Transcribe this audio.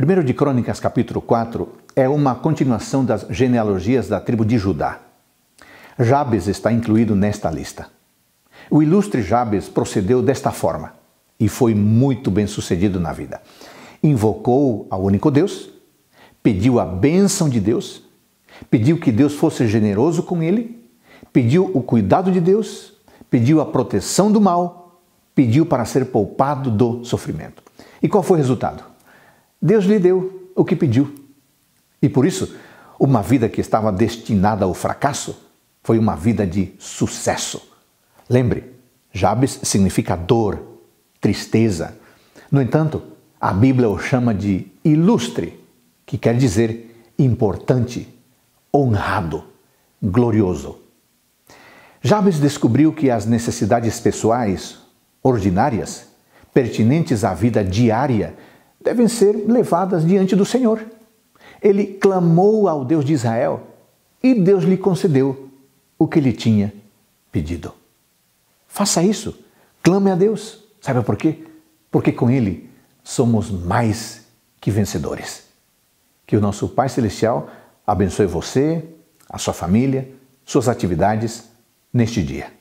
1 de Crônicas, capítulo 4, é uma continuação das genealogias da tribo de Judá. Jabes está incluído nesta lista. O ilustre Jabes procedeu desta forma e foi muito bem sucedido na vida. Invocou ao único Deus, pediu a bênção de Deus, pediu que Deus fosse generoso com ele, pediu o cuidado de Deus, pediu a proteção do mal, pediu para ser poupado do sofrimento. E qual foi o resultado? Deus lhe deu o que pediu. E por isso, uma vida que estava destinada ao fracasso foi uma vida de sucesso. Lembre, Jabes significa dor, tristeza. No entanto, a Bíblia o chama de ilustre, que quer dizer importante, honrado, glorioso. Jabes descobriu que as necessidades pessoais, ordinárias, pertinentes à vida diária, devem ser levadas diante do Senhor. Ele clamou ao Deus de Israel e Deus lhe concedeu o que lhe tinha pedido. Faça isso, clame a Deus. Sabe por quê? Porque com Ele somos mais que vencedores. Que o nosso Pai Celestial abençoe você, a sua família, suas atividades neste dia.